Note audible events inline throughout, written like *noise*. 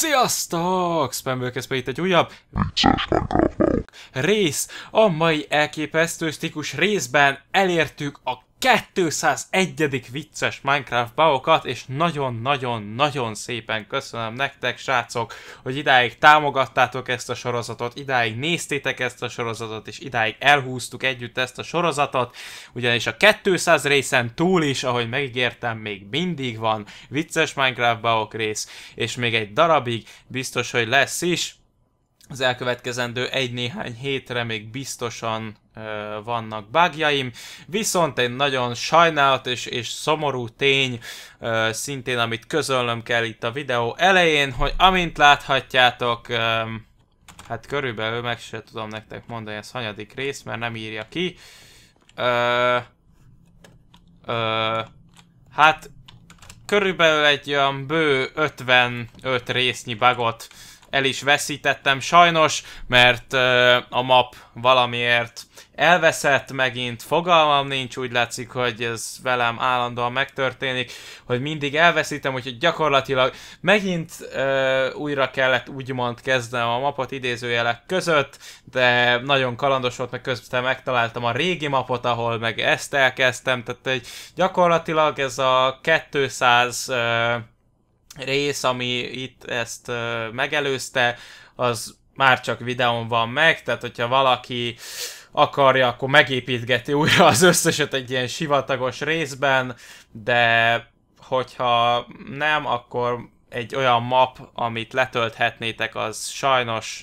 Sziasztok! Spamből kezdve itt egy újabb rész. A mai elképesztő stikus részben elértük a 201. vicces Minecraft baokat, és nagyon-nagyon-nagyon szépen köszönöm nektek, srácok, hogy idáig támogattátok ezt a sorozatot, idáig néztétek ezt a sorozatot, és idáig elhúztuk együtt ezt a sorozatot, ugyanis a 200 részen túl is, ahogy megígértem, még mindig van vicces Minecraft baok rész, és még egy darabig biztos, hogy lesz is. Az elkövetkezendő egy-néhány hétre még biztosan vannak bágjaim, viszont egy nagyon sajnálat és, és szomorú tény, szintén amit közölnöm kell itt a videó elején, hogy amint láthatjátok, hát körülbelül meg se tudom nektek mondani ez hanyadik rész, mert nem írja ki. Ö, ö, hát körülbelül egy olyan bő 55 résznyi bagot el is veszítettem sajnos, mert ö, a map valamiért elveszett megint, fogalmam nincs, úgy látszik, hogy ez velem állandóan megtörténik, hogy mindig elveszítem, úgyhogy gyakorlatilag megint ö, újra kellett úgymond kezdenem a mapot idézőjelek között, de nagyon kalandos volt, meg közben megtaláltam a régi mapot, ahol meg ezt elkezdtem, tehát egy, gyakorlatilag ez a 200 ö, rész, ami itt ezt megelőzte, az már csak videón van meg, tehát hogyha valaki akarja, akkor megépítgeti újra az összeset egy ilyen sivatagos részben, de hogyha nem, akkor egy olyan map, amit letölthetnétek, az sajnos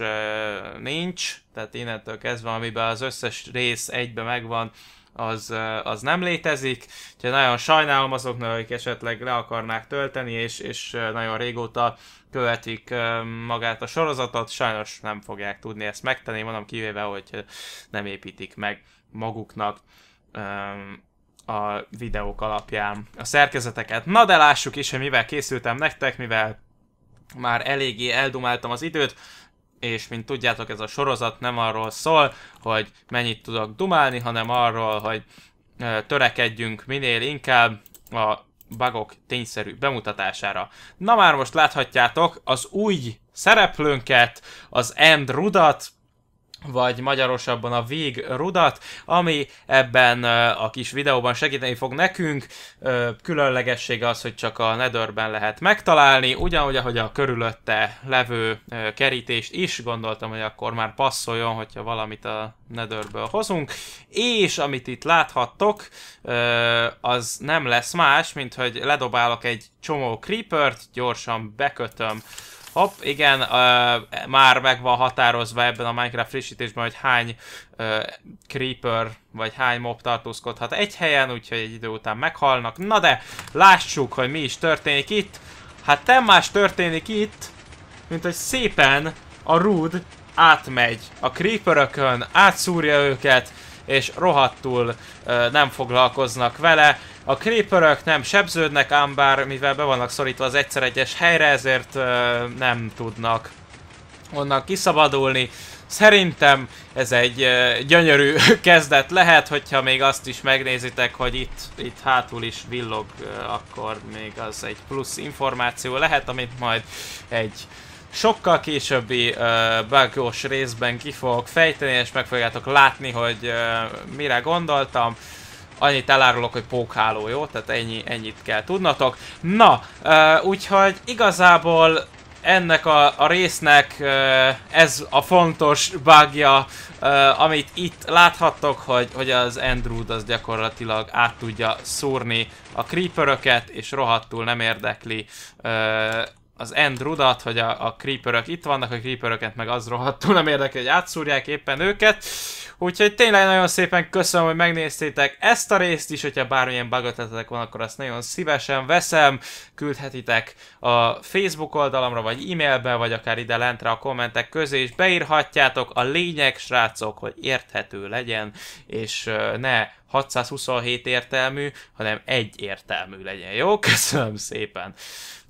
nincs, tehát innentől kezdve, amiben az összes rész egybe megvan, az, az nem létezik, úgyhogy nagyon sajnálom azoknak, akik esetleg le akarnák tölteni, és, és nagyon régóta követik magát a sorozatot, sajnos nem fogják tudni ezt megtenni, mondom kivéve, hogy nem építik meg maguknak a videók alapján a szerkezeteket. Na de lássuk is, hogy mivel készültem nektek, mivel már eléggé eldumáltam az időt, és mint tudjátok, ez a sorozat nem arról szól, hogy mennyit tudok dumálni, hanem arról, hogy törekedjünk minél inkább a bagok tényszerű bemutatására. Na már most láthatjátok az új szereplőnket, az End Rudat, vagy magyarosabban a vég rudat, ami ebben a kis videóban segíteni fog nekünk. Különlegessége az, hogy csak a nedörben lehet megtalálni, ugyanúgy, ahogy a körülötte levő kerítést is, gondoltam, hogy akkor már passzoljon, hogyha valamit a nedörből hozunk. És amit itt láthattok, az nem lesz más, mint hogy ledobálok egy csomó creepert, gyorsan bekötöm Hopp, igen, uh, már meg van határozva ebben a Minecraft frissítésben, hogy hány uh, creeper vagy hány mob tartózkodhat egy helyen, úgyhogy egy idő után meghalnak. Na de, lássuk, hogy mi is történik itt. Hát nem más történik itt, mint hogy szépen a Rud átmegy a creeperökön, átszúrja őket, és rohadtul ö, nem foglalkoznak vele. A creeperök nem sebződnek, ám bár mivel be vannak szorítva az egyszer egyes helyre, ezért ö, nem tudnak onnan kiszabadulni. Szerintem ez egy ö, gyönyörű *laughs* kezdet lehet, hogyha még azt is megnézitek, hogy itt, itt hátul is villog, ö, akkor még az egy plusz információ lehet, amit majd egy sokkal későbbi uh, bugos részben ki fogok fejteni, és meg fogjátok látni, hogy uh, mire gondoltam. Annyit elárulok, hogy pókháló, jó? Tehát ennyi, ennyit kell tudnatok. Na, uh, úgyhogy igazából ennek a, a résznek uh, ez a fontos bugja, uh, amit itt láthattok, hogy, hogy az Andrew az gyakorlatilag át tudja szúrni a creeperöket, és rohadtul nem érdekli uh, az end rudat, hogy a, a creeperök itt vannak, a creeperöket meg az rohadtul nem érdekel, hogy átszúrják éppen őket. Úgyhogy tényleg nagyon szépen köszönöm, hogy megnéztétek ezt a részt is, hogyha bármilyen bagatetetek van, akkor azt nagyon szívesen veszem, küldhetitek a Facebook oldalamra, vagy e-mailbe, vagy akár ide lentre a kommentek közé, és beírhatjátok a lényeg, srácok, hogy érthető legyen, és ne 627 értelmű, hanem egy értelmű legyen, jó? *laughs* Köszönöm szépen!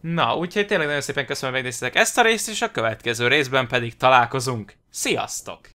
Na, úgyhogy tényleg nagyon szépen köszönöm, hogy megnéztetek ezt a részt, és a következő részben pedig találkozunk. Sziasztok!